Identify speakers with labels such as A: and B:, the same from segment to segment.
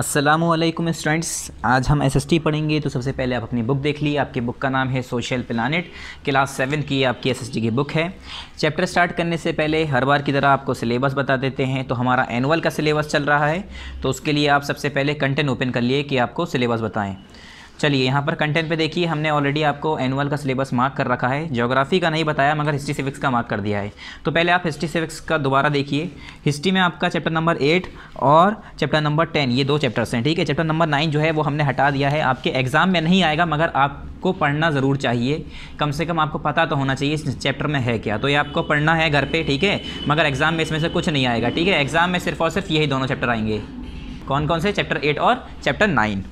A: Aslam students आज हम T पढ़ेंगे तो सबसे पहले आप अपनी बुक देख ली आपकी बुक का नाम है सोशल प्लानट क्लास सेवन की आपकी टी की बुक है चैप्टर स्टार्ट करने से पहले हर बार की तरह आपको सिलेबस बता देते हैं तो हमारा एनुअल का सिलेबस चल रहा है तो उसके लिए आप सबसे पहले कंटेंट ओपन कर लिए कि आपको सिलेबस बताएँ चलिए यहाँ पर कंटेंट पे देखिए हमने ऑलरेडी आपको एनुअल का सिलेबस मार्क कर रखा है ज्योग्राफी का नहीं बताया मगर हिस्ट्री सिविक्स का मार्क कर दिया है तो पहले आप हिस्ट्री सिविक्स का दोबारा देखिए हिस्ट्री में आपका चैप्टर नंबर एट और चैप्टर नंबर टेन ये दो चैप्टर्स हैं ठीक है चैप्टर नंबर नाइन जो है वो हमने हटा दिया है आपके एग्ज़ाम में नहीं आएगा मगर आपको पढ़ना ज़रूर चाहिए कम से कम आपको पता तो होना चाहिए इस चैप्टर में है क्या तो ये आपको पढ़ना है घर पे ठीक है मगर एग्ज़ाम में इसमें से कुछ नहीं आएगा ठीक है एग्ज़ाम में सिर्फ और सिर्फ यही दोनों चैप्टर आएंगे कौन कौन से चैप्टर एट और चैप्टर नाइन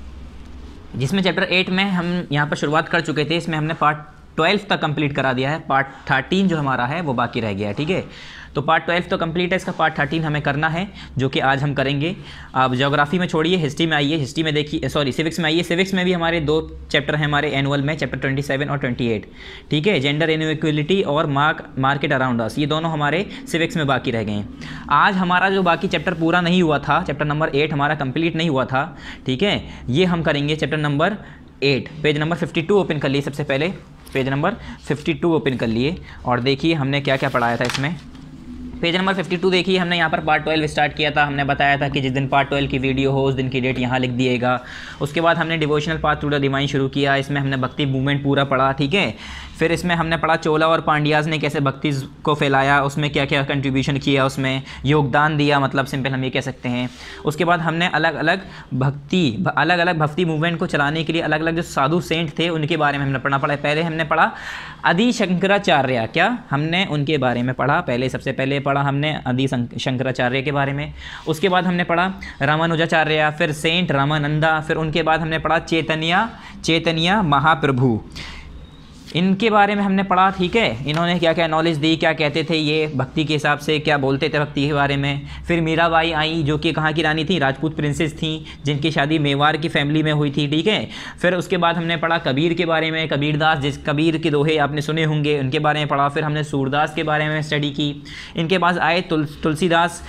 A: जिसमें चैप्टर एट में हम यहाँ पर शुरुआत कर चुके थे इसमें हमने पार्ट ट्वेल्थ तक कंप्लीट करा दिया है पार्ट थर्टीन जो हमारा है वो बाकी रह गया है ठीक है तो पार्ट ट्वेल्थ तो कंप्लीट है इसका पार्ट थर्टीन हमें करना है जो कि आज हम करेंगे आप जोग्राफी में छोड़िए हिस्ट्री में आइए हिस्ट्री में देखिए सॉरी eh, सिविक्स में आइए सिविक्स में भी हमारे दो चैप्टर हैं हमारे एनुअल में चैप्टर ट्वेंटी सेवन और ट्वेंटी एट ठीक है जेंडर इनक्वलिटी और मार्क मार्केट अराउंड अस ये दोनों हमारे सिविक्स में बाकी रह गए हैं आज हमारा जो बाकी चैप्टर पूरा नहीं हुआ था चैप्टर नंबर एट हमारा कंप्लीट नहीं हुआ था ठीक है ये हम करेंगे chapter number eight page number fifty two open कर लिए सबसे पहले पेज नंबर 52 ओपन कर लिए और देखिए हमने क्या क्या पढ़ाया था इसमें पेज नंबर 52 देखिए हमने यहाँ पर पार्ट ट्वेल्व स्टार्ट किया था हमने बताया था कि जिस दिन पार्ट ट्वेल्व की वीडियो हो उस दिन की डेट यहाँ लिख दिएगा उसके बाद हमने devotional path to the divine शुरू किया इसमें हमने भक्ति मूवमेंट पूरा पढ़ा ठीक है फिर इसमें हमने पढ़ा चोला और पांड्याज ने कैसे भक्ति को फैलाया उसमें क्या क्या कंट्रीब्यूशन किया उसमें योगदान दिया मतलब सिंपल हम ये कह सकते हैं उसके बाद हमने अलग अलग भक्ति अलग अलग भक्ति मूवमेंट को चलाने के लिए अलग अलग जो साधु सेंट थे उनके बारे में हमने पढ़ना पड़ा पहले हमने पढ़ा आदि शंकराचार्य क्या हमने उनके बारे में पढ़ा पहले सबसे पहले पढ़ा हमने आदि शंकराचार्य के बारे में उसके बाद हमने पढ़ा रामानुजाचार्य फिर सेंट रामानंदा फिर उनके बाद हमने पढ़ा चैतन्या चैतन्या महाप्रभु इनके बारे में हमने पढ़ा ठीक है इन्होंने क्या क्या नॉलेज दी क्या कहते थे ये भक्ति के हिसाब से क्या बोलते थे भक्ति के बारे में फिर मीराबाई आई जो कि कहाँ की रानी थी राजपूत प्रिंसेस थी जिनकी शादी मेवार की फैमिली में हुई थी ठीक है फिर उसके बाद हमने पढ़ा कबीर के बारे में कबीरदास जिस कबीर के दोहे आपने सुने होंगे उनके बारे में पढ़ा फिर हमने सूरदास के बारे में स्टडी की इनके पास आए तुल, तुलसीदास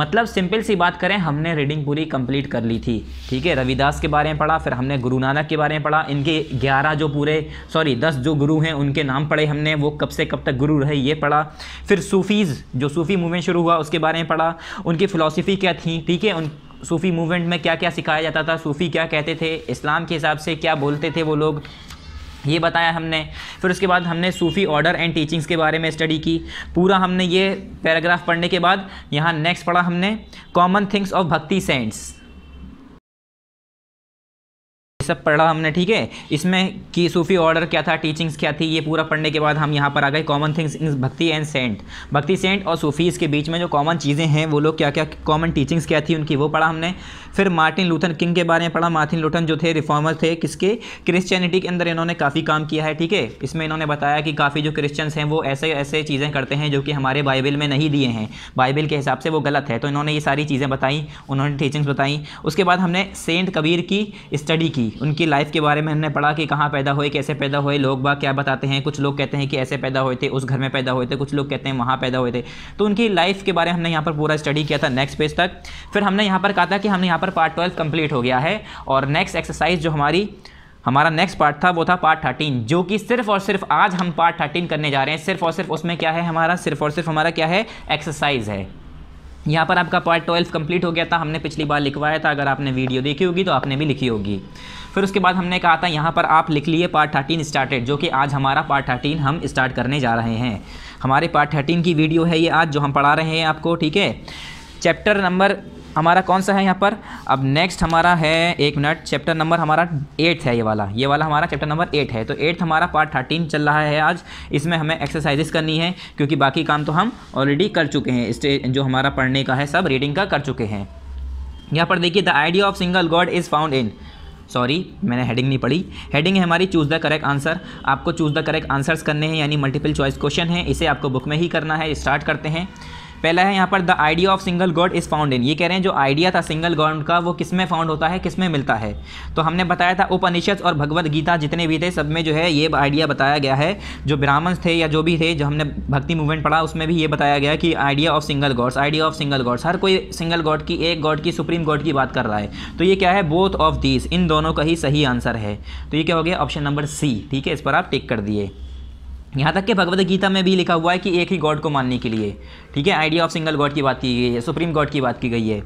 A: मतलब सिंपल सी बात करें हमने रीडिंग पूरी कंप्लीट कर ली थी ठीक है रविदास के बारे में पढ़ा फिर हमने गुरु नानक के बारे में पढ़ा इनके ग्यारह जो पूरे सॉरी दस जो गुरु हैं उनके नाम पढ़े हमने वो कब से कब तक गुरु रहे ये पढ़ा फिर सूफ़ीज़ जो सूफ़ी मूवमेंट शुरू हुआ उसके बारे में पढ़ा उनकी फ़िलासफ़ी क्या थी ठीक है उन सूफ़ी मूवमेंट में क्या क्या सिखाया जाता था सूफ़ी क्या कहते थे इस्लाम के हिसाब से क्या बोलते थे वो लोग ये बताया हमने फिर उसके बाद हमने सूफ़ी ऑर्डर एंड टीचिंग्स के बारे में स्टडी की पूरा हमने ये पैराग्राफ पढ़ने के बाद यहाँ नेक्स्ट पढ़ा हमने common things of bhakti saints सब पढ़ा हमने ठीक है इसमें कि सूफ़ी ऑर्डर क्या था टीचिंग्स क्या थी ये पूरा पढ़ने के बाद हम यहाँ पर आ गए कॉमन थिंग्स इन भक्ति एंड सेंट भक्ति सेंट और सूफ़ीज़ के बीच में जो कॉमन चीज़ें हैं वो लोग क्या क्या कॉमन टीचिंग्स क्या थी उनकी वो पढ़ा हमने फिर मार्टिन लूथन किंग के बारे में पढ़ा मार्टिन लूथन जो थे रिफॉर्मर थे किसके क्रिश्चियनिटी के अंदर इन्होंने काफ़ी काम किया है ठीक है इसमें इन्होंने बताया कि काफ़ी जो क्रिश्चियंस हैं वो ऐसे ऐसे चीज़ें करते हैं जो कि हमारे बाइबल में नहीं दिए हैं बाइबल के हिसाब से वो गलत है तो इन्होंने ये सारी चीज़ें बताई उन्होंने टीचिंग्स बताई उसके बाद हमने सेंट कबीर की स्टडी की उनकी लाइफ के बारे में हमने पढ़ा कि कहाँ पैदा हुए कैसे पैदा हुए लोग बाग क्या बताते हैं कुछ लोग कहते हैं कि ऐसे पैदा हुए थे उस घर में पैदा हुए थे कुछ लोग कहते हैं वहाँ पैदा हुए थे तो उनकी लाइफ के बारे में हमने यहाँ पर पूरा स्टडी किया था नेक्स्ट पेज तक फिर हमने यहाँ पर कहा था कि हमने यहाँ पर पार्ट ट्वेल्व कम्प्लीट हो गया है और नेक्स्ट एक्सरसाइज जो हमारी हमारा नेक्स्ट पार्ट था वो था पार्ट थर्टीन जो कि सिर्फ और सिर्फ आज हम पार्ट थर्टीन करने जा रहे हैं सिर्फ और सिर्फ उसमें क्या है हमारा सिर्फ और सिर्फ हमारा क्या है एक्सरसाइज है यहाँ पर आपका पार्ट ट्वेल्व कंप्लीट हो गया था हमने पिछली बार लिखवाया था अगर आपने वीडियो देखी होगी तो आपने भी लिखी होगी फिर उसके बाद हमने कहा था यहाँ पर आप लिख लिए पार्ट थर्टीन स्टार्टेड जो कि आज हमारा पार्ट थर्टीन हम स्टार्ट करने जा रहे हैं हमारे पार्ट थर्टीन की वीडियो है ये आज जो हम पढ़ा रहे हैं आपको ठीक है चैप्टर नंबर हमारा कौन सा है यहाँ पर अब नेक्स्ट हमारा है एक मिनट चैप्टर नंबर हमारा एट्थ है ये वाला ये वाला हमारा चैप्टर नंबर एट है तो एट्थ हमारा पार्ट थर्टीन चल रहा है आज इसमें हमें एक्सरसाइजेस करनी है क्योंकि बाकी काम तो हम ऑलरेडी कर चुके हैं जो हमारा पढ़ने का है सब रीडिंग का कर चुके हैं यहाँ पर देखिए the idea of single god is found in sorry मैंने हेडिंग नहीं पढ़ी हेडिंग है हमारी चूज़ द करेक्ट आंसर आपको चूज़ द करेक्ट आंसर्स करने हैं यानी मल्टीपल चॉइस क्वेश्चन है इसे आपको बुक में ही करना है स्टार्ट करते हैं पहला है यहाँ पर the idea of single god is found in ये कह रहे हैं जो आइडिया था सिंगल गॉड का वो किस में फाउंड होता है किस में मिलता है तो हमने बताया था उपनिषद और भगवद गीता जितने भी थे सब में जो है ये आइडिया बताया गया है जो ब्राह्मण्स थे या जो भी थे जो हमने भक्ति मूवमेंट पढ़ा उसमें भी ये बताया गया कि idea of single gods idea of single gods हर कोई सिंगल गॉड की एक गॉड की सुप्रीम गॉड की बात कर रहा है तो ये क्या है बोथ ऑफ दीज इन दोनों का ही सही आंसर है तो ये क्या हो गया ऑप्शन नंबर सी ठीक है इस पर आप टिक कर दिए यहाँ तक कि भगवद गीता में भी लिखा हुआ है कि एक ही गॉड को मानने के लिए ठीक है आइडिया ऑफ सिंगल गॉड की बात की गई है सुप्रीम गॉड की बात की गई है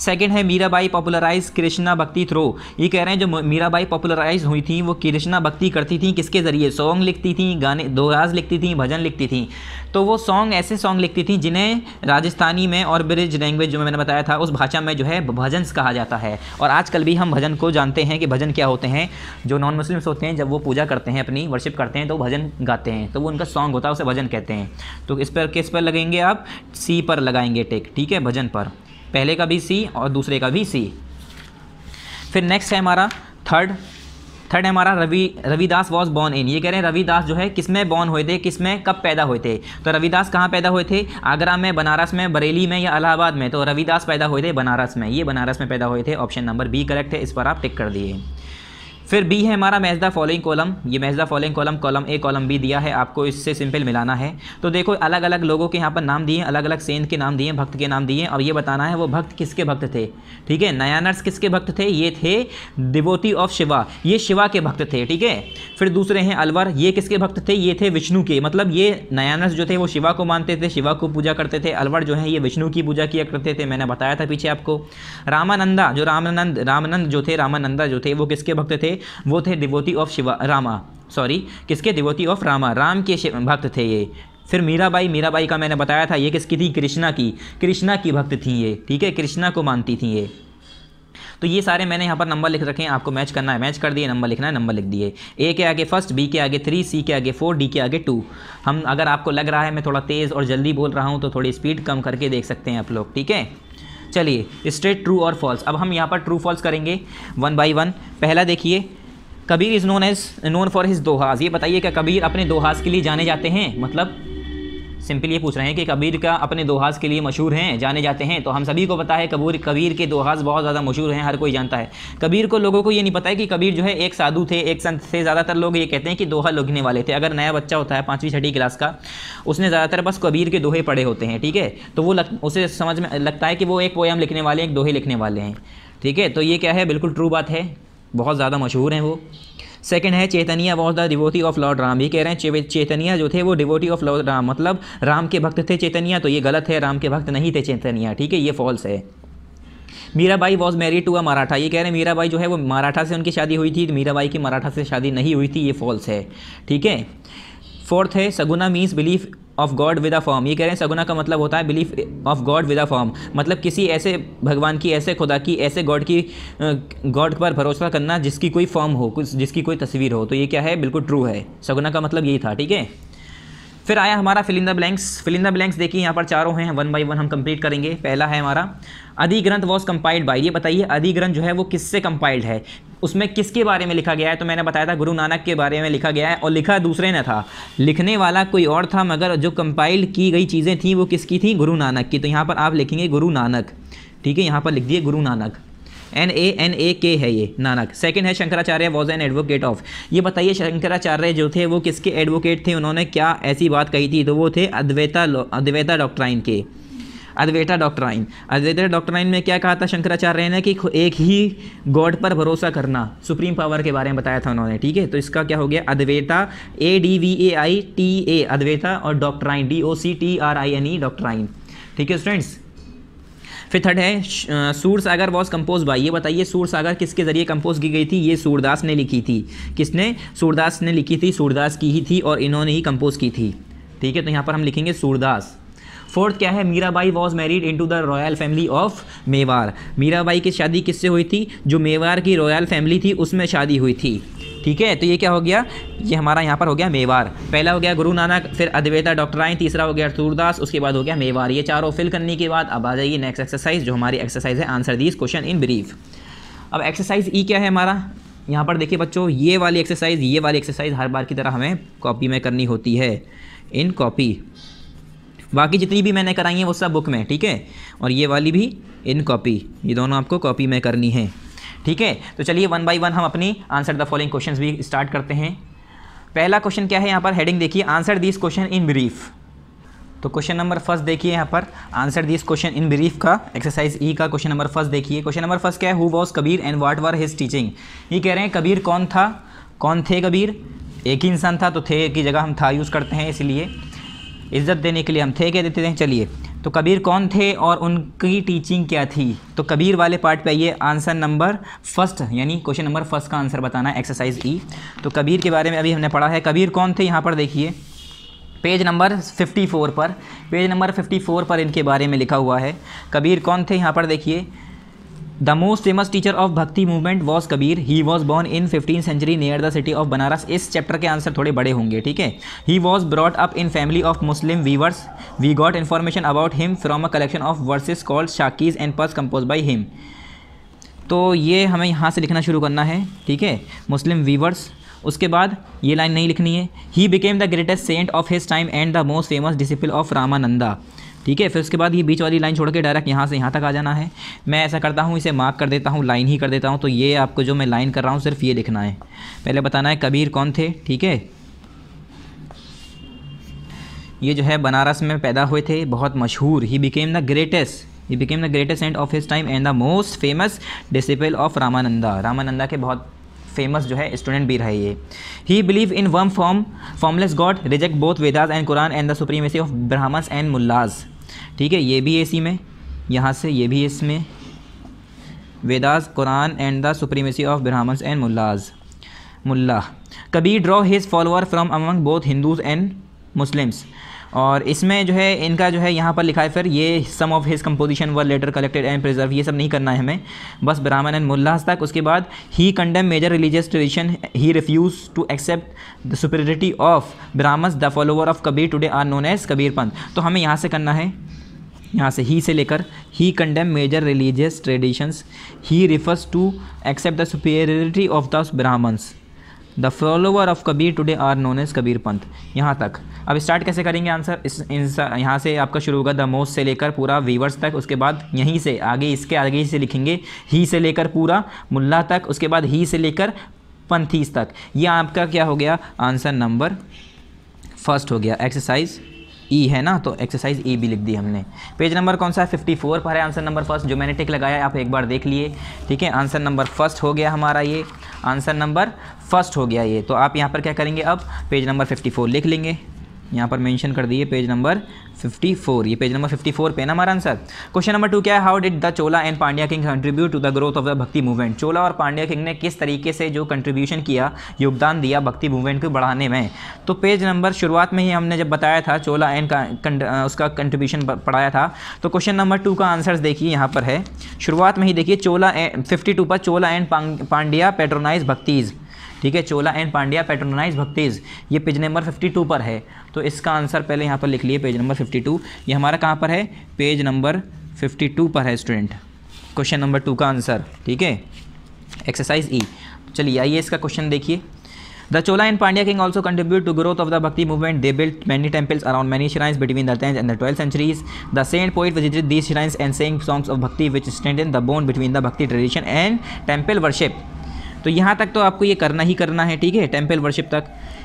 A: सेकेंड है मीराबाई पॉपुलराइज कृष्णा भक्ति थ्रो ये कह रहे हैं जो मीराबाई पॉपुलराइज हुई थी वो कृष्णा भक्ति करती थी किसके ज़रिए सॉन्ग लिखती थी गाने दोराज लिखती थी भजन लिखती थी तो वो सॉन्ग ऐसे सॉन्ग लिखती थी जिन्हें राजस्थानी में और ब्रिज लैंग्वेज जो मैंने बताया था उस भाषा में जो है भजन कहा जाता है और आजकल भी हम भजन को जानते हैं कि भजन क्या होते हैं जो नॉन मुस्लिम्स होते हैं जब वो पूजा करते हैं अपनी वर्शिप करते हैं तो भजन गाते हैं तो वो उनका सॉन्ग होता है उसे भजन कहते हैं तो इस पर किस पर लगेंगे आप सी पर लगाएंगे टेक ठीक है भजन पर पहले का भी सी और दूसरे का भी सी फिर नेक्स्ट है हमारा थर्ड थर्ड है हमारा Ravi Ravidas was born in ये कह रहे हैं रविदास जो है किस में बॉर्न हुए थे किस में कब पैदा हुए थे तो रविदास कहाँ पैदा हुए थे आगरा में बनारस में बरेली में या अलाहाबाद में तो रविदास पैदा हुए थे बनारस में ये बनारस में पैदा हुए थे ऑप्शन नंबर बी करेक्ट है इस पर आप टिक कर दिए फिर बी है हमारा मैच द फॉलोइंग कॉलम ये match the following column column A column B दिया है आपको इससे सिंपल मिलाना है तो देखो अलग अलग लोगों के यहाँ पर नाम दिए अलग अलग सेंध के नाम दिए भक्त के नाम दिए और ये बताना है वो भक्त किसके भक्त थे ठीक है नयानर्स किसके भक्त थे ये थे दिवोती ऑफ शिवा ये शिवा के भक्त थे ठीक है फिर दूसरे हैं अलवर ये किसके भक्त थे ये थे विष्णु के मतलब ये नयानर्स जो थे वो शिवा को मानते थे शिवा को पूजा करते थे अलवर जो है ये विष्णु की पूजा किया करते थे मैंने बताया था पीछे आपको रामानंदा जो रामानंद रामानंद जो थे रामानंदा जो थे वो किसके भक्त थे वो थे devotee of Shiva Rama sorry किसके डिवोटी ऑफ रामा राम के भक्त थे ये फिर मीराबाई मीराबाई का मैंने बताया था ये किसकी थी कृष्णा की कृष्णा की भक्त थी ये ठीक है कृष्णा को मानती थी ये तो ये सारे मैंने यहाँ पर नंबर लिख रखे हैं आपको मैच करना है मैच कर दिए नंबर लिखना है नंबर लिख दिए ए के आगे फर्स्ट बी के आगे थ्री सी के आगे फोर डी के आगे टू हम अगर आपको लग रहा है मैं थोड़ा तेज़ और जल्दी बोल रहा हूँ तो थोड़ी स्पीड कम करके देख सकते हैं आप लोग ठीक है चलिए स्ट्रेट ट्रू और फॉल्स अब हम यहाँ पर ट्रू फॉल्स करेंगे वन बाई वन पहला देखिए Kabir is known as known for his dohas ये बताइए क्या कबीर अपने दोहाज के लिए जाने जाते हैं मतलब सिंपली ये पूछ रहे हैं कि कबीर का अपने दोहास के लिए मशहूर हैं जाने जाते हैं तो हम सभी को पता है कबूर कबीर के दोहास बहुत ज़्यादा मशहूर हैं हर कोई जानता है कबीर को लोगों को ये नहीं पता है कि कबीर जो है एक साधु थे एक संत थे ज़्यादातर लोग ये कहते हैं कि दोहा लुघने वाले थे अगर नया बच्चा होता है पाँचवीं छठी क्लास का उसने ज़्यादातर बस कबीर के दोहे पढ़े होते हैं ठीक है तो वो लग, उसे समझ में लगता है कि वो एक पोएम लिखने वाले हैं एक दोहे लिखने वाले हैं ठीक है तो ये क्या है बिल्कुल ट्रू बात है बहुत ज़्यादा मशहूर हैं वो सेकंड है Chaitanya was the devotee of lord Ram ये कह रहे हैं चेतनिया जो थे वो डिवोटी ऑफ लॉर्ड राम मतलब राम के भक्त थे चेतनिया तो ये गलत है राम के भक्त नहीं थे चेतनिया ठीक है ये फॉल्स है Mirabai was married to a Maratha ये कह रहे हैं मीराबाई जो है वो मराठा से उनकी शादी हुई थी मीराबाई की मराठा से शादी नहीं हुई थी ये फॉल्स है ठीक है फोर्थ है saguna means belief of god with a form ये कह रहे हैं सगुना का मतलब होता है belief of god with a form मतलब किसी ऐसे भगवान की ऐसे खुदा की ऐसे गॉड की गॉड पर भरोसा करना जिसकी कोई फॉर्म हो कुछ जिसकी कोई तस्वीर हो तो ये क्या है बिल्कुल ट्रू है सगुना का मतलब यही था ठीक है फिर आया हमारा फिलिंदा ब्लैंक्स फिलिंदा ब्लैंक्स देखिए यहाँ पर चारों हैं वन बाई वन हम कंप्लीट करेंगे पहला है हमारा अधिग्रंथ वॉज कंपाइल्ड बाई ये बताइए अधिग्रंथ जो है वो किससे कंपाइल्ड है उसमें किसके बारे में लिखा गया है तो मैंने बताया था गुरु नानक के बारे में लिखा गया है और लिखा दूसरे ने था लिखने वाला कोई और था मगर जो कंपाइल की गई चीज़ें थी वो किसकी थी गुरु नानक की तो यहाँ पर आप लिखेंगे गुरु नानक ठीक है यहाँ पर लिख दिए Guru Nanak N A N A K है ये नानक सेकंड है Shankaracharya was an advocate of ये बताइए शंकराचार्य जो थे वो किसके एडवोकेट थे उन्होंने क्या ऐसी बात कही थी तो वो थे अद्वैता अद्वैता डॉक्ट्राइन के अद्वैता डॉक्ट्राइन अद्वैता डॉक्ट्राइन में क्या कहा था शंकराचार्य ने कि एक ही गॉड पर भरोसा करना सुप्रीम पावर के बारे में बताया था उन्होंने ठीक है तो इसका क्या हो गया Advaita A D V A I T A Advaita और doctrine D O C T R I N E e, doctrine ठीक है स्टूडेंट्स फिर थर्ड है सूर सागर वॉज कंपोज बाई ये बताइए सूर सागर किसके जरिए कंपोज की गई थी ये सूरदास ने लिखी थी किसने सूरदास ने लिखी थी सूरदास की ही थी और इन्होंने ही कंपोज की थी ठीक है तो यहाँ पर हम लिखेंगे सूरदास फोर्थ क्या है Mirabai was married in the royal family of Mewar Mirabai की शादी किससे हुई थी जो मेवार की रॉयल फैमिली थी उसमें शादी हुई थी ठीक है तो ये क्या हो गया ये हमारा यहाँ पर हो गया मेवार पहला हो गया गुरु नानक फिर अद्वेता डॉक्टर आइन तीसरा हो गया सूरदास उसके बाद हो गया मेवार ये चारों फिल करने के बाद अब आ जाइए नेक्स्ट एक्सरसाइज जो हमारी एक्सरसाइज है answer these question in brief अब एक्सरसाइज ई e क्या है हमारा यहाँ पर देखिए बच्चों ये वाली एक्सरसाइज ये वाली एक्सरसाइज हर बार की तरह हमें कॉपी में करनी होती है इन कॉपी बाकी जितनी भी मैंने कराई हैं वो सब बुक में ठीक है और ये वाली भी इन कॉपी ये दोनों आपको कॉपी में करनी है ठीक है तो चलिए वन बाई वन हम अपनी आंसर द फॉलोइंग क्वेश्चन भी स्टार्ट करते हैं पहला क्वेश्चन क्या है यहाँ पर हेडिंग देखिए answer this question in brief तो क्वेश्चन नंबर फर्स्ट देखिए यहाँ पर answer this question in brief का एक्सरसाइज ई e का क्वेश्चन नंबर फर्स्ट देखिए क्वेश्चन नंबर फर्स्ट क्या है who was Kabir and what were his teaching ये कह रहे हैं कबीर कौन था कौन थे कबीर एक ही इंसान था तो थे की जगह हम था यूज़ करते हैं इसलिए इज़्ज़त देने के लिए हम थे कह देते थे चलिए तो कबीर कौन थे और उनकी टीचिंग क्या थी तो कबीर वाले पार्ट पे आइए आंसर नंबर फर्स्ट यानी क्वेश्चन नंबर फर्स्ट का आंसर बताना है एक्सरसाइज ई तो कबीर के बारे में अभी हमने पढ़ा है कबीर कौन थे यहाँ पर देखिए पेज नंबर 54 पर पेज नंबर 54 पर इनके बारे में लिखा हुआ है कबीर कौन थे यहाँ पर देखिए the most famous teacher of bhakti movement was Kabir he was born in fifteen century near the city of Banaras इस चैप्टर के आंसर थोड़े बड़े होंगे ठीक है he was brought up in family of Muslim weavers we got information about him from a collection of verses called sakhis and pads compose by him तो ये हमें यहाँ से लिखना शुरू करना है ठीक है मुस्लिम वीवर्स उसके बाद ये लाइन नहीं लिखनी है he became the greatest saint of his time and the most famous discipline of Ramananda ठीक है फिर उसके बाद ये बीच वाली लाइन छोड़ के डायरेक्ट यहाँ से यहाँ तक आ जाना है मैं ऐसा करता हूँ इसे मार्क कर देता हूँ लाइन ही कर देता हूँ तो ये आपको जो मैं लाइन कर रहा हूँ सिर्फ ये लिखना है पहले बताना है कबीर कौन थे ठीक है ये जो है बनारस में पैदा हुए थे बहुत मशहूर he became the greatest he became the greatest and of his time and the most famous disciple of Ramananda Ramananda के बहुत फेमस जो है स्टूडेंट भी रहे ये ही believe in one form formless god reject both Vedas and Quran and the supremacy of Brahmins and mullahs ठीक है ये भी ए में यहाँ से ये भी इसमें Vedas Quran and the supremacy of Brahmins and mullahs mullah Kabir draw his follower from among both Hindus and Muslims और इसमें जो है इनका जो है यहाँ पर लिखा है फिर ये some of his composition were later collected and preserve ये सब नहीं करना है हमें बस ब्राह्मण एंड मुल्लाज तक उसके बाद he condemn major religious tradition he refuse to accept the superiority of Brahmin the follower of Kabir today are known as Kabir Panth तो हमें यहाँ से करना है यहाँ से ही से लेकर he condemn major religious traditions he refused to accept the superiority of the Brahmins the follower of Kabir today are known as Kabir Panth यहाँ तक अब स्टार्ट कैसे करेंगे आंसर इस यहाँ से आपका शुरू होगा द मोस्ट से लेकर पूरा वीवर्स तक उसके बाद यहीं से आगे इसके आगे से लिखेंगे ही से लेकर पूरा मुल्ला तक उसके बाद ही से लेकर पंथीस तक ये आपका क्या हो गया आंसर नंबर फर्स्ट हो गया एक्सरसाइज ई e है ना तो एक्सरसाइज ई e भी लिख दी हमने पेज नंबर कौन सा है फिफ्टी फोर पर है आंसर नंबर फर्स्ट जो मैंने टिक लगाया आप एक बार देख लिए ठीक है आंसर नंबर फर्स्ट हो गया हमारा ये आंसर नंबर फर्स्ट हो गया ये तो आप यहाँ पर क्या करेंगे अब पेज नंबर फिफ्टी फोर लिख लेंगे यहाँ पर मेंशन कर दिए पेज नंबर 54 ये पेज नंबर 54 पे ना हमारा आंसर क्वेश्चन नंबर टू क्या है how did the Chola and Pandya king contribute to the growth of the bhakti movement Chola और पांड्या किंग ने किस तरीके से जो कंट्रीब्यूशन किया योगदान दिया भक्ति मूवमेंट को बढ़ाने में तो पेज नंबर शुरुआत में ही हमने जब बताया था चोला एंड उसका कंट्रीब्यूशन पढ़ाया था तो क्वेश्चन नंबर टू का आंसर देखिए यहाँ पर है शुरुआत में ही देखिए चोला फिफ्टी पर चोला एंड पांड्या पेट्रोनाइज भक्तिज़ ठीक है चोला एंड पांड्या पेट्रोनाइज भक्तीज ये पेज नंबर फिफ्टी टू पर है तो इसका आंसर पहले यहाँ पर लिख लिए पेज नंबर फिफ्टी टू ये हमारा कहाँ पर है पेज नंबर फिफ्टी टू पर है स्टूडेंट क्वेश्चन नंबर टू का आंसर ठीक है एक्सरसाइज ई e। चलिए आइए इसका क्वेश्चन देखिए the Chola and Pandya king also contribute to growth of the bhakti movement they built many temples around many shrines between the tenth and the twelfth centuries the saint पॉइंट visited these shrines and sang songs of bhakti which stand in the bond between the bhakti tradition and temple worship तो यहाँ तक तो आपको ये करना ही करना है ठीक है टेम्पल वर्शिप तक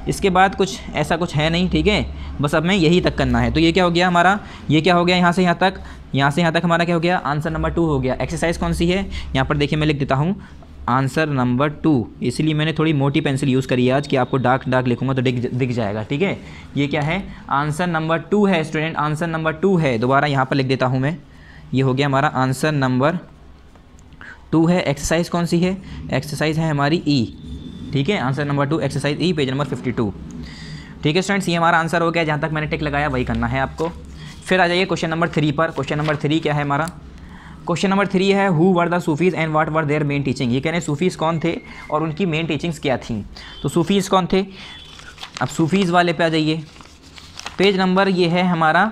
A: इसके बाद कुछ ऐसा कुछ है नहीं ठीक है बस अब मैं यही तक करना है तो ये क्या हो गया हमारा ये क्या हो गया यहाँ से यहाँ तक यहाँ से यहाँ तक हमारा क्या हो गया आंसर नंबर टू हो गया एक्सरसाइज कौन सी है यहाँ पर देखिए मैं लिख देता हूँ आंसर नंबर टू इसलिए मैंने थोड़ी मोटी पेंसिल यूज़ करी आज कि आपको डार्क डार्क लिखूंगा तो दिख दिख जाएगा ठीक है ये क्या है आंसर नंबर टू है स्टूडेंट आंसर नंबर टू है दोबारा यहाँ पर लिख देता हूँ मैं ये हो गया हमारा आंसर नंबर टू है एक्सरसाइज कौन सी है एक्सरसाइज है हमारी ई e. ठीक है answer number two exercise E page number fifty two ठीक है स्टूडेंट्स ये हमारा आंसर हो गया जहाँ तक मैंने टिक लगाया वही करना है आपको फिर आ जाइए क्वेश्चन नंबर थ्री पर क्वेश्चन नंबर थ्री क्या है हमारा क्वेश्चन नंबर थ्री है who were the Sufis and what were their main teaching ये कह रहे हैं सूफीज़ कौन थे और उनकी मेन टीचिंग्स क्या थी तो सूफीज़ कौन थे अब सूफीज़ वाले पे आ जाइए पेज नंबर ये है हमारा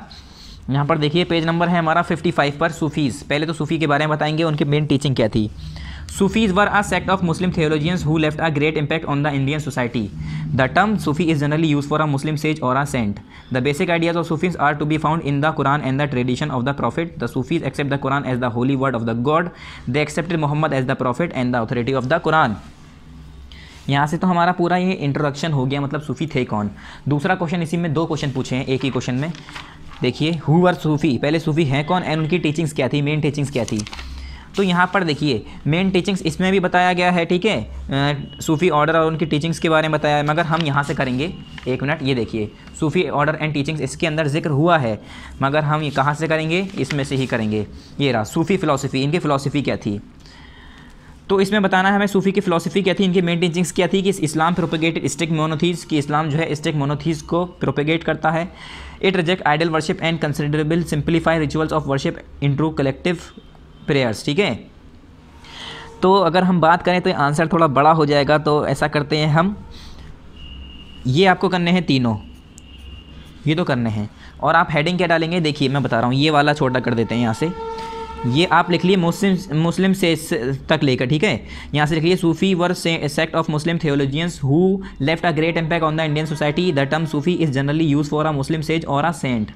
A: यहाँ पर देखिए पेज नंबर है हमारा 55 पर सूफीज़ पहले तो सूफी के बारे में बताएंगे उनकी मेन टीचिंग क्या थी Sufis were a sect of Muslim theologians who left a great impact on the Indian society the term Sufi is generally use for a Muslim sage और a saint the basic ideas of Sufis are to be found in the Quran and the tradition of the prophet the Sufis accept the Quran as the holy word of the god they accepted Mohammed as the prophet and the authority of the Quran यहाँ से तो हमारा पूरा ये introduction हो गया मतलब सूफी थे कौन दूसरा क्वेश्चन इसी में दो क्वेश्चन पूछे हैं एक ही क्वेश्चन में देखिए हु आर सूफ़ी पहले सूफ़ी हैं कौन एंड उनकी टीचिंग्स क्या थी मेन टीचिंग्स क्या थी तो यहाँ पर देखिए मेन टीचिंग्स इसमें भी बताया गया है ठीक है सूफ़ी ऑर्डर और उनकी टीचिंग्स के बारे में बताया है मगर हम यहाँ से करेंगे एक मिनट ये देखिए सूफ़ी ऑर्डर एंड टीचिंग्स इसके अंदर जिक्र हुआ है मगर हम ये कहाँ से करेंगे इसमें से ही करेंगे ये रहा सूफ़ी फ़िलासफ़ी इनकी फ़िलासफ़ी क्या थी तो इसमें बताना है हमें सूफी की फिलोसफी क्या थी इनकी मेन टीचिंग्स क्या थी कि इस्लाम प्रोपेगेटेड स्टिक मोनोथीज कि इस्लाम जो है स्टिक मोनोथीज को प्रोपेगेट करता है it reject idol worship and considerable simplify rituals of worship through collective prayers ठीक है तो अगर हम बात करें तो आंसर थोड़ा बड़ा हो जाएगा तो ऐसा करते हैं हम ये आपको करने हैं तीनों ये तो करने हैं और आप हेडिंग क्या डालेंगे देखिए मैं बता रहा हूँ ये वाला छोटा कर देते हैं यहाँ से ये आप लिख लिए मुस्लिम मुस्लिम से तक लेकर ठीक है यहाँ से लिख लिए Sufi were sect of Muslim theologians who left a great impact on the Indian society the term Sufi is generally use for a Muslim sage और अ सेंट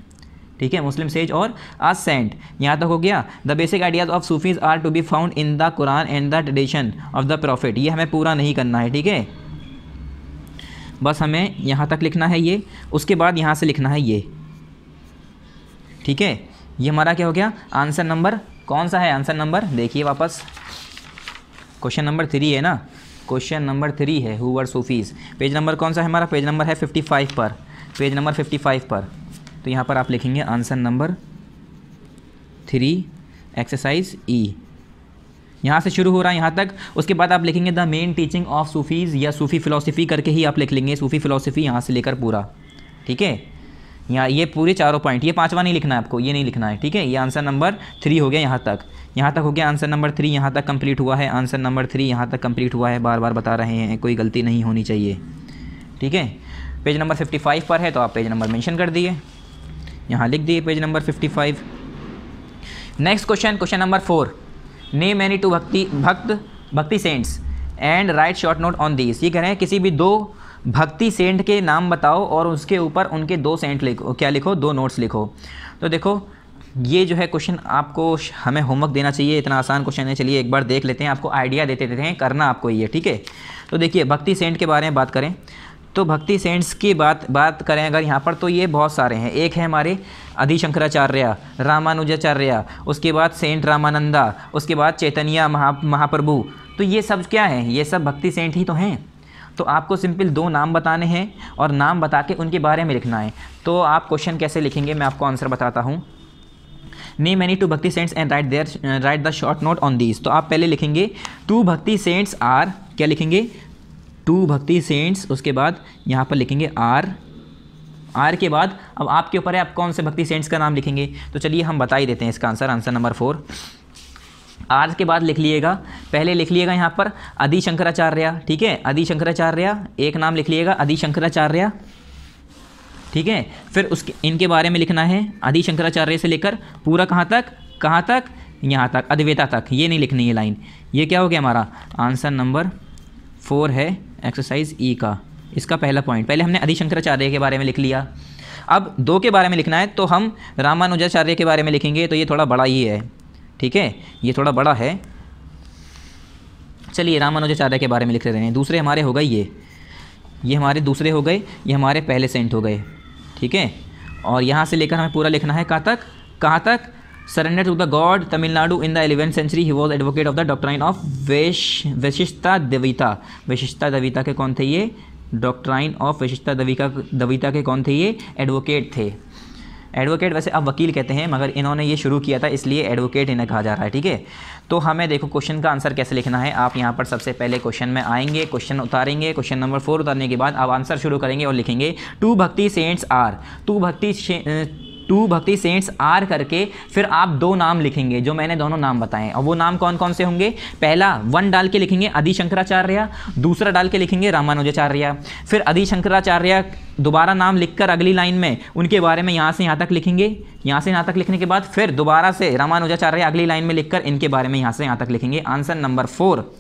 A: ठीक है मुस्लिम सेज और अ सेंट यहाँ तक हो गया the basic ideas of Sufis are to be found in the Quran and the tradition of the prophet ये हमें पूरा नहीं करना है ठीक है बस हमें यहाँ तक लिखना है ये उसके बाद यहाँ से लिखना है ये ठीक है ये हमारा क्या हो गया आंसर नंबर कौन सा है आंसर नंबर देखिए वापस क्वेश्चन नंबर थ्री है ना क्वेश्चन नंबर थ्री है who are Sufis page number कौन सा है हमारा पेज नंबर है फिफ्टी फाइव पर पेज नंबर फिफ्टी फाइव पर तो यहाँ पर आप लिखेंगे answer number three exercise E e। यहाँ से शुरू हो रहा है यहाँ तक उसके बाद आप लिखेंगे the main teaching of Sufis या सूफ़ी फ़िलासफ़ी करके ही आप लिख लेंगे सूफ़ी फ़िलासफ़ी यहाँ से लेकर पूरा ठीक है यहाँ ये पूरे चारों पॉइंट ये पाँचवा नहीं लिखना है आपको ये नहीं लिखना है ठीक है ये आंसर नंबर थ्री हो गया यहाँ तक यहाँ तक हो गया आंसर नंबर थ्री यहाँ तक कंप्लीट हुआ है आंसर नंबर थ्री यहाँ तक कंप्लीट हुआ है बार बार बता रहे हैं कोई गलती नहीं होनी चाहिए ठीक है पेज नंबर फिफ्टी फाइव पर है तो आप पेज नंबर मैंशन कर दिए यहाँ लिख दिए page number fifty five next question question number four name many two bhakti bhakt bhakti saints and write short note on this ये कह रहे हैं किसी भी दो भक्ति सेंट के नाम बताओ और उसके ऊपर उनके दो सेंट लिखो क्या लिखो दो नोट्स लिखो तो देखो ये जो है क्वेश्चन आपको हमें होमवर्क देना चाहिए इतना आसान क्वेश्चन है चलिए एक बार देख लेते हैं आपको आइडिया देते देते हैं करना आपको ये ठीक है तो देखिए भक्ति सेंट के बारे में बात करें तो भक्ति सेंट्स की बात बात करें अगर यहाँ पर तो ये बहुत सारे हैं एक है हमारे अधिशंकराचार्य रामानुजाचार्य उसके बाद सेंट रामानंदा उसके बाद चैतन्य महा महाप्रभु तो ये सब क्या हैं ये सब भक्ति सेंट ही तो हैं तो आपको सिंपल दो नाम बताने हैं और नाम बता के उनके बारे में लिखना है तो आप क्वेश्चन कैसे लिखेंगे मैं आपको आंसर बताता हूँ name any two bhakti saints and write their write the short note on these तो आप पहले लिखेंगे टू भक्ति सेंट्स आर क्या लिखेंगे टू भक्ति सेंट्स उसके बाद यहाँ पर लिखेंगे आर आर के बाद अब आपके ऊपर है आप कौन से भक्ति सेंट्स का नाम लिखेंगे तो चलिए हम बता ही देते हैं इसका आंसर आंसर नंबर फोर आज के बाद लिख लिएगा पहले लिख लिएगा यहाँ पर आदि शंकराचार्य ठीक है आदि शंकराचार्य एक नाम लिख लिएगा आदि शंकराचार्य ठीक है फिर उसके इनके बारे में लिखना है आदि शंकराचार्य से लेकर पूरा कहाँ तक कहाँ तक यहाँ तक अद्वेता तक ये नहीं लिखनी है लाइन ये क्या हो गया हमारा आंसर नंबर फोर है एक्सरसाइज ई का इसका पहला पॉइंट पहले हमने आदि शंकराचार्य के बारे में लिख लिया अब दो के बारे में लिखना है तो हम रामानुजाचार्य के बारे में लिखेंगे तो ये थोड़ा बड़ा ही है ठीक है ये थोड़ा बड़ा है चलिए रामानुजाचार्य के बारे में लिख रहे हैं दूसरे हमारे हो गए ये ये हमारे दूसरे हो गए ये हमारे पहले सेंट हो गए ठीक है और यहाँ से लेकर हमें पूरा लिखना है कहाँ तक कहाँ तक surrender to the god Tamil Nadu in the eleventh century he was advocate of the doctrine of वेश वशिष्ठता देविता वशिष्ठता देविता के कौन थे ये डॉक्ट्राइन ऑफ वशिष्ठता दविका दविता के कौन थे ये एडवोकेट थे एडवोकेट वैसे अब वकील कहते हैं मगर इन्होंने ये शुरू किया था इसलिए एडवोकेट इन्हें कहा जा रहा है ठीक है तो हमें देखो क्वेश्चन का आंसर कैसे लिखना है आप यहाँ पर सबसे पहले क्वेश्चन में आएंगे क्वेश्चन उतारेंगे क्वेश्चन नंबर फोर उतारने के बाद आप आंसर शुरू करेंगे और लिखेंगे two bhakti saints are two bhakti two bhakti saints are करके फिर आप दो नाम लिखेंगे जो मैंने दोनों नाम बताए और वो नाम कौन कौन से होंगे पहला वन डाल के लिखेंगे आदि शंकराचार्य दूसरा डाल के लिखेंगे रामानुजाचार्य फिर आदि शंकराचार्य दोबारा नाम लिखकर अगली लाइन में उनके बारे में यहाँ से यहाँ तक लिखेंगे यहाँ से यहाँ तक लिखने के बाद फिर दोबारा से रामानुजाचार्य अगली लाइन में लिखकर इनके बारे में यहाँ से यहाँ तक लिखेंगे answer number four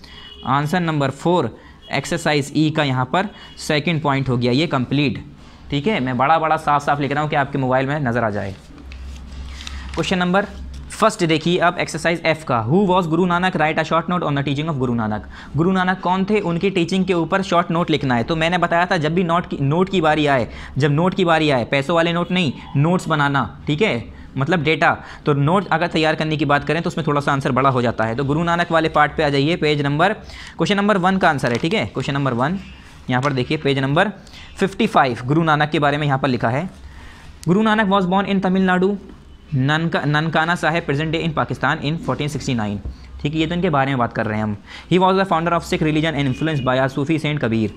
A: answer number four exercise E का यहाँ पर सेकेंड पॉइंट हो गया ये कंप्लीट ठीक है मैं बड़ा बड़ा साफ साफ लिख रहा हूँ कि आपके मोबाइल में नज़र आ जाए क्वेश्चन नंबर फर्स्ट देखिए अब एक्सरसाइज एफ का who was Guru Nanak write a short note on the teaching of Guru Nanak गुरु नानक कौन थे उनकी टीचिंग के ऊपर शॉर्ट नोट लिखना है तो मैंने बताया था जब भी नोट की नोट की बारी आए जब नोट की बारी आए पैसों वाले नोट नहीं नोट्स बनाना ठीक है मतलब डेटा तो नोट अगर तैयार करने की बात करें तो उसमें थोड़ा सा आंसर बड़ा हो जाता है तो गुरु नानक वाले पार्ट पे आ जाइए page number question number one का आंसर है ठीक है क्वेश्चन नंबर वन यहाँ पर देखिए पेज नंबर 55 गुरु नानक के बारे में यहाँ पर लिखा है Guru Nanak was born in Tamil Nadu ननका Nankana Sahib present day in Pakistan in 1469 ठीक है ये तो इनके बारे में बात कर रहे हैं हम he was the founder of Sikh religion and influence by Sufi saint Kabir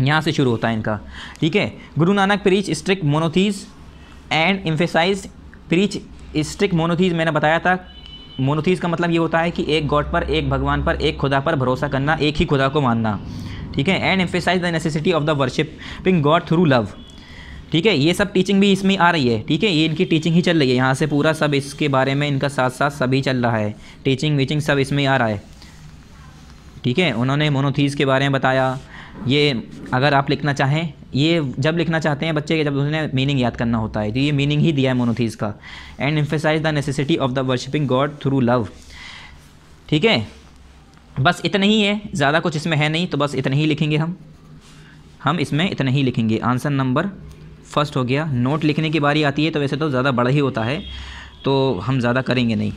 A: यहाँ से शुरू होता है इनका ठीक है Guru Nanak preach strict monotheism and emphasize preach strict monotheism मैंने बताया था मोनोथीज का मतलब ये होता है कि एक गॉड पर एक भगवान पर एक खुदा पर भरोसा करना एक ही खुदा को मानना ठीक है and emphasize the necessity of the worshipping god through love ठीक है ये सब टीचिंग भी इसमें आ रही है ठीक है ये इनकी टीचिंग ही चल रही है यहाँ से पूरा सब इसके बारे में इनका साथ साथ सभी चल रहा है टीचिंग वीचिंग सब इसमें आ रहा है ठीक है उन्होंने मोनोथीज के बारे में बताया ये अगर आप लिखना चाहें ये जब लिखना चाहते हैं बच्चे के जब उन्हें मीनिंग याद करना होता है तो ये मीनिंग ही दिया है मोनोथीज का and emphasize the necessity of the worshipping god through love ठीक है बस इतना ही है ज़्यादा कुछ इसमें है नहीं तो बस इतना ही लिखेंगे हम हम इसमें इतना ही लिखेंगे आंसर नंबर फर्स्ट हो गया नोट लिखने की बारी आती है तो वैसे तो ज़्यादा बड़ा ही होता है तो हम ज़्यादा करेंगे नहीं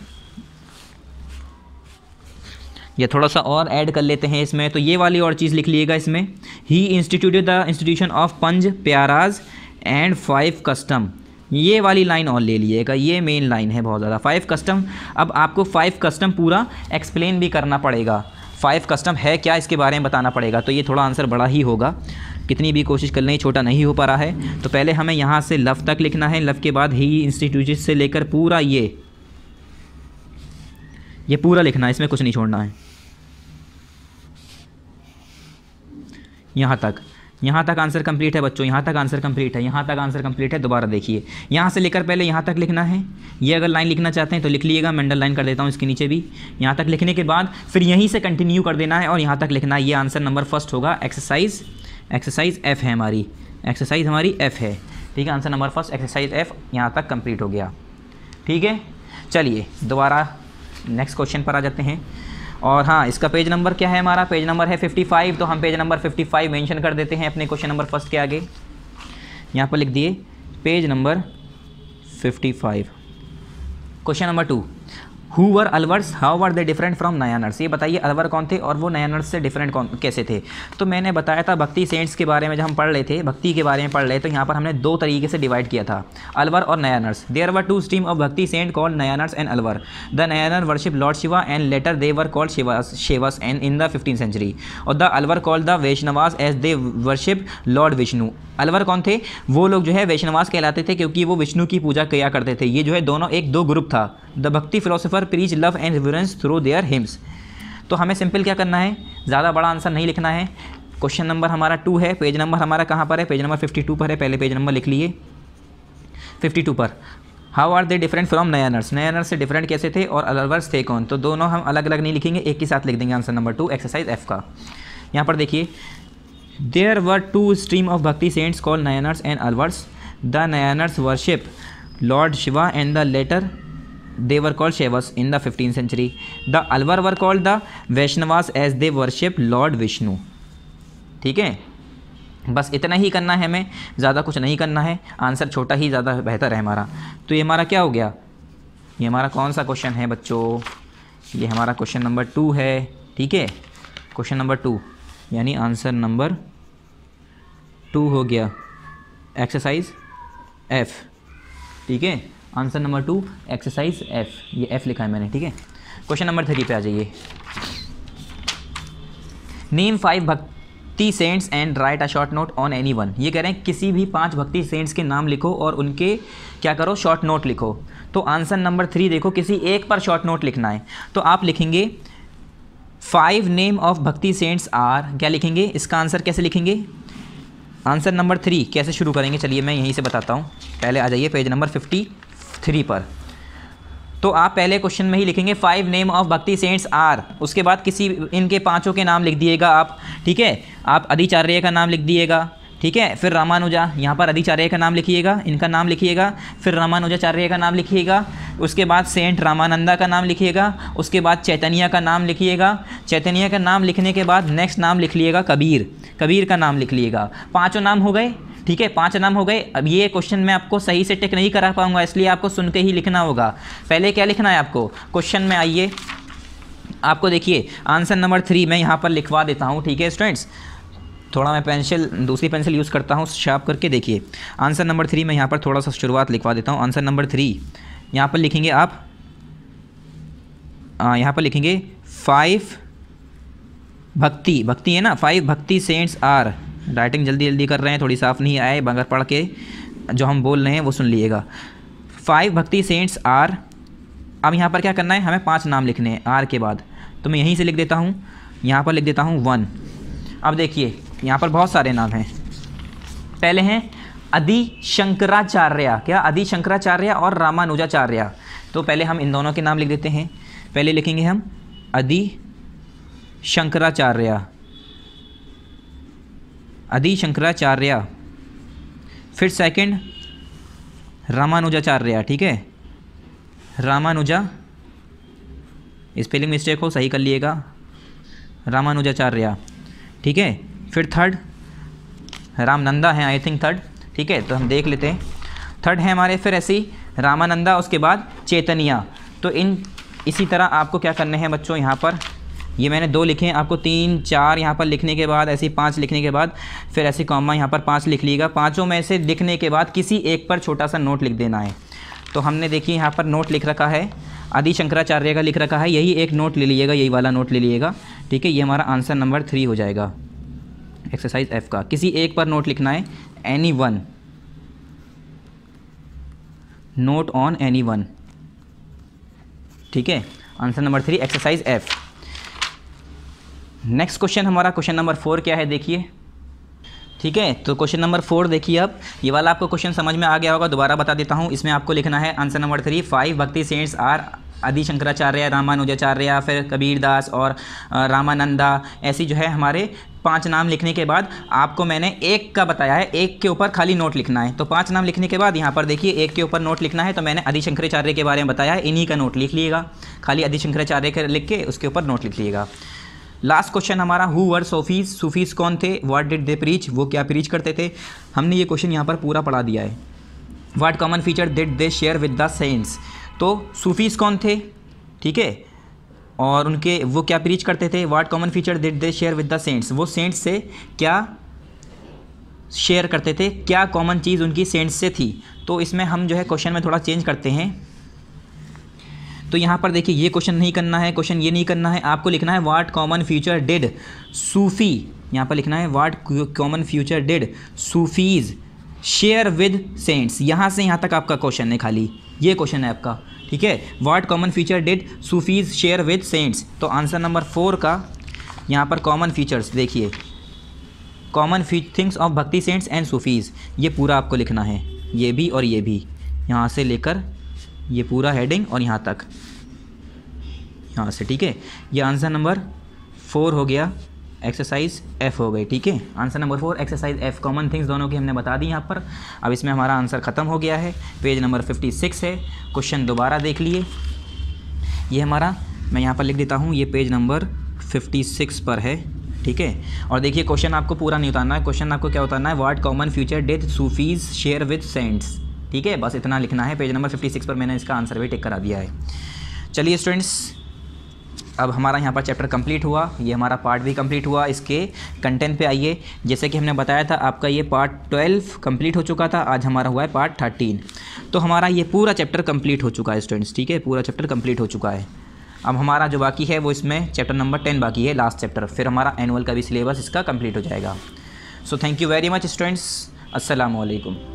A: या थोड़ा सा और ऐड कर लेते हैं इसमें तो ये वाली और चीज़ लिख लीजिएगा इसमें he institute the institution of Panj Pyaras and five custom ये वाली लाइन और ले लीजिएगा ये मेन लाइन है बहुत ज़्यादा फाइव कस्टम अब आपको फाइव कस्टम पूरा एक्सप्लेन भी करना पड़ेगा फाइव कस्टम है क्या इसके बारे में बताना पड़ेगा तो ये थोड़ा आंसर बड़ा ही होगा कितनी भी कोशिश कर लें छोटा नहीं हो पा रहा है तो पहले हमें यहाँ से लव तक लिखना है लव के बाद ही इंस्टीट्यूट से लेकर पूरा ये ये पूरा लिखना है इसमें कुछ नहीं छोड़ना है यहाँ तक यहाँ तक आंसर कंप्लीट है बच्चों यहाँ तक आंसर कंप्लीट है यहाँ तक आंसर कंप्लीट है दोबारा देखिए यहाँ से लेकर पहले यहाँ तक लिखना है ये अगर लाइन लिखना चाहते हैं तो लिख लीजिएगा मैं लाइन कर देता हूँ इसके नीचे भी यहाँ तक लिखने के बाद फिर यहीं से कंटिन्यू कर देना है और यहाँ तक लिखना है ये आंसर नंबर फर्स्ट होगा एक्सरसाइज एक्सरसाइज एफ़ है हमारी एक्सरसाइज हमारी एफ़ है ठीक है answer number first exercise F यहाँ तक कम्प्लीट हो गया ठीक है चलिए दोबारा नेक्स्ट क्वेश्चन पर आ जाते हैं और हाँ इसका पेज नंबर क्या है हमारा पेज नंबर है 55 तो हम पेज नंबर 55 मेंशन कर देते हैं अपने क्वेश्चन नंबर फर्स्ट के आगे यहाँ पर लिख दिए page number 55 question number two who were Alvars how were they different from Nayanars ये बताइए अलवर कौन थे और वो नया नर्स से डिफरेंट कौन कैसे थे तो मैंने बताया था भक्ति सेंट्स के बारे में जब हम पढ़ रहे थे भक्ति के बारे में पढ़ रहे तो यहाँ पर हमने दो तरीके से डिवाइड किया था अलवर और Nayanars there were two stream of bhakti saint called Nayanars and Alvar the Nayanar worship lord Shiva and later they were called Shivas Shaivas and in the fifteen century और the Alvar called the Vaishnavas as they worship lord Vishnu Alvar कौन थे वो लोग जो है वैष्णवास कहलाते थे क्योंकि वो विष्णु की पूजा किया करते थे ये जो है दोनों एक दो ग्रुप था the bhakti philosopher preach love and reverence through their hymns तो हमें सिंपल क्या करना है ज़्यादा बड़ा आंसर नहीं लिखना है क्वेश्चन नंबर हमारा टू है पेज नंबर हमारा कहाँ पर है पेज नंबर फिफ्टी टू पर है पहले पेज नंबर लिख लिए फिफ्टी टू पर how are they different from Nayanars Nayanars से डिफरेंट कैसे थे और अलवर्स थे कौन तो दोनों हम अलग अलग नहीं लिखेंगे एक ही साथ लिख देंगे answer number two exercise F का यहाँ पर देखिए there were two stream of bhakti saints call Nayanars and Alvars the Nayanars worship lord Shiva and the latter they were call Shaivas in the fifteen century the Alvar were called the Vaishnavas as they worship lord Vishnu ठीक है बस इतना ही करना है हमें ज़्यादा कुछ नहीं करना है आंसर छोटा ही ज़्यादा बेहतर है हमारा तो ये हमारा क्या हो गया ये हमारा कौन सा क्वेश्चन है बच्चों ये हमारा क्वेश्चन नंबर टू है ठीक है क्वेश्चन नंबर टू यानी आंसर नंबर टू हो गया एक्सरसाइज एफ़ ठीक है answer number two exercise F ये एफ लिखा है मैंने ठीक है क्वेश्चन नंबर थ्री पे आ जाइए name five bhakti saints and write a short note on any one ये कह रहे हैं किसी भी पांच भक्ति सेंट्स के नाम लिखो और उनके क्या करो शॉर्ट नोट लिखो तो आंसर नंबर थ्री देखो किसी एक पर शॉर्ट नोट लिखना है तो आप लिखेंगे five name of bhakti saints are क्या लिखेंगे इसका आंसर कैसे लिखेंगे आंसर नंबर थ्री कैसे शुरू करेंगे चलिए मैं यहीं से बताता हूँ पहले आ जाइए पेज नंबर फिफ्टी थ्री पर तो आप पहले क्वेश्चन में ही लिखेंगे five name of bhakti saints are उसके बाद किसी इनके पांचों के नाम लिख दिएगा आप ठीक है आप आदिचार्य का नाम लिख दिएगा ठीक है फिर रामानुजा यहाँ पर अधिचार्य का नाम लिखिएगा इनका नाम लिखिएगा फिर रामानुजाचार्य का नाम लिखिएगा उसके बाद सेंट रामानंदा का नाम लिखिएगा उसके बाद चैतन्य का नाम लिखिएगा चैतन्य का नाम लिखने के बाद नेक्स्ट नाम लिख लिएगा कबीर कबीर का नाम लिख लिएगा पाँचों नाम हो गए ठीक है पांच नाम हो गए अब ये क्वेश्चन मैं आपको सही से टेक नहीं करा पाऊंगा इसलिए आपको सुन के ही लिखना होगा पहले क्या लिखना है आपको क्वेश्चन में आइए आपको देखिए आंसर नंबर थ्री मैं यहाँ पर लिखवा देता हूँ ठीक है स्टूडेंट्स थोड़ा मैं पेंसिल दूसरी पेंसिल यूज़ करता हूँ शार्प करके देखिए आंसर नंबर थ्री मैं यहाँ पर थोड़ा सा शुरुआत लिखवा देता हूँ आंसर नंबर थ्री यहाँ पर लिखेंगे आप यहाँ पर लिखेंगे फाइव भक्ति भक्ति है ना five bhakti saints are writing जल्दी जल्दी कर रहे हैं थोड़ी साफ नहीं आए बगर पढ़ के जो हम बोल रहे हैं वो सुन लीजिएगा फाइव भक्ति सेंट्स आर अब यहाँ पर क्या करना है हमें पांच नाम लिखने हैं आर के बाद तो मैं यहीं से लिख देता हूँ यहाँ पर लिख देता हूँ वन अब देखिए यहाँ पर बहुत सारे नाम हैं पहले हैं आदि शंकराचार्य क्या आदि शंकराचार्य और रामानुजाचार्य तो पहले हम इन दोनों के नाम लिख देते हैं पहले लिखेंगे हम आदि शंकराचार्य आदि शंकराचार्य फिर सेकंड रामानुजाचार्य ठीक है रामानुजा स्पेलिंग मिस्टेक हो सही कर लिएगा रामानुजाचार्य ठीक है फिर थर्ड रामनंदा है आई थिंक थर्ड ठीक है तो हम देख लेते हैं थर्ड है हमारे फिर ऐसी रामानंदा उसके बाद चेतनिया तो इन इसी तरह आपको क्या करने हैं बच्चों यहाँ पर ये मैंने दो लिखे हैं आपको तीन चार यहाँ पर लिखने के बाद ऐसे पाँच लिखने के बाद फिर ऐसे कॉमा यहाँ पर पाँच लिख लीजिएगा पाँचों में से लिखने के बाद किसी एक पर छोटा सा नोट लिख देना है तो हमने देखिए यहाँ पर नोट लिख रखा है आदि शंकराचार्य का लिख रखा है यही एक नोट ले लीजिएगा यही वाला नोट ले लीजिएगा ठीक है ये हमारा आंसर नंबर थ्री हो जाएगा एक्सरसाइज एफ का किसी एक पर नोट लिखना है any one note on any one ठीक है answer number three exercise F next question हमारा क्वेश्चन नंबर फोर क्या है देखिए ठीक है तो क्वेश्चन नंबर फोर देखिए अब ये वाला आपको क्वेश्चन समझ में आ गया होगा दोबारा बता देता हूँ इसमें आपको लिखना है answer number three five bhakti saints are Adi Shankaracharya Ramanujacharya फिर कबीरदास और रामानंदा ऐसी जो है हमारे पांच नाम लिखने के बाद आपको मैंने एक का बताया है एक के ऊपर खाली नोट लिखना है तो पांच नाम लिखने के बाद यहाँ पर देखिए एक के ऊपर नोट लिखना है तो मैंने आदिशंकराचार्य के बारे में बताया है इन्हीं का नोट लिख लिएगा खाली आदिशंकराचार्य के लिख के उसके ऊपर नोट लिख लिएगा लास्ट क्वेश्चन हमारा हु वर सोफीज सूफीज कौन थे वाट डिड दे प्रीच वो क्या प्रीच करते थे हमने ये क्वेश्चन यहाँ पर पूरा पढ़ा दिया है what common feature did they share with the saints तो सूफीज कौन थे ठीक है और उनके वो क्या प्रीच करते थे what common feature did they share with the saints वो सेंट्स से क्या शेयर करते थे क्या कॉमन चीज़ उनकी सेंट्स से थी तो इसमें हम जो है क्वेश्चन में थोड़ा चेंज करते हैं तो यहाँ पर देखिए ये क्वेश्चन नहीं करना है क्वेश्चन ये नहीं करना है आपको लिखना है what common feature did Sufi यहाँ पर लिखना है what common feature did Sufis share with saints यहाँ से यहाँ तक आपका क्वेश्चन है खाली ये क्वेश्चन है आपका ठीक है what common feature did Sufis share with saints तो आंसर नंबर फोर का यहाँ पर कॉमन फीचर्स देखिए common things of bhakti saints and Sufis ये पूरा आपको लिखना है ये भी और ये भी यहाँ से लेकर ये पूरा हेडिंग और यहाँ तक यहाँ से ठीक है ये आंसर नंबर फोर हो गया एक्सरसाइज एफ हो गई ठीक है answer number four exercise F common things दोनों की हमने बता दी यहाँ पर अब इसमें हमारा आंसर ख़त्म हो गया है पेज नंबर फिफ्टी सिक्स है क्वेश्चन दोबारा देख लिए ये हमारा मैं यहाँ पर लिख देता हूँ ये पेज नंबर फिफ्टी सिक्स पर है ठीक है और देखिए क्वेश्चन आपको पूरा नहीं उतारना है क्वेश्चन आपको क्या उतारना है what common feature did Sufis share with saints ठीक है बस इतना लिखना है पेज नंबर फिफ्टी सिक्स पर मैंने इसका आंसर भी टिक करा दिया है चलिए स्टूडेंट्स अब हमारा यहाँ पर चैप्टर कंप्लीट हुआ ये हमारा पार्ट भी कंप्लीट हुआ इसके कंटेंट पे आइए जैसे कि हमने बताया था आपका ये पार्ट ट्वेल्व कंप्लीट हो चुका था आज हमारा हुआ है पार्ट थर्टीन तो हमारा ये पूरा चैप्टर कंप्लीट हो चुका है स्टूडेंट्स ठीक है पूरा चैप्टर कंप्लीट हो चुका है अब हमारा जो बाकी है वो इसमें चैप्टर नंबर टेन बाकी है लास्ट चैप्टर फिर हमारा एनुअल का भी सिलेबस इसका कम्प्लीट हो जाएगा so thank you very much students असलकम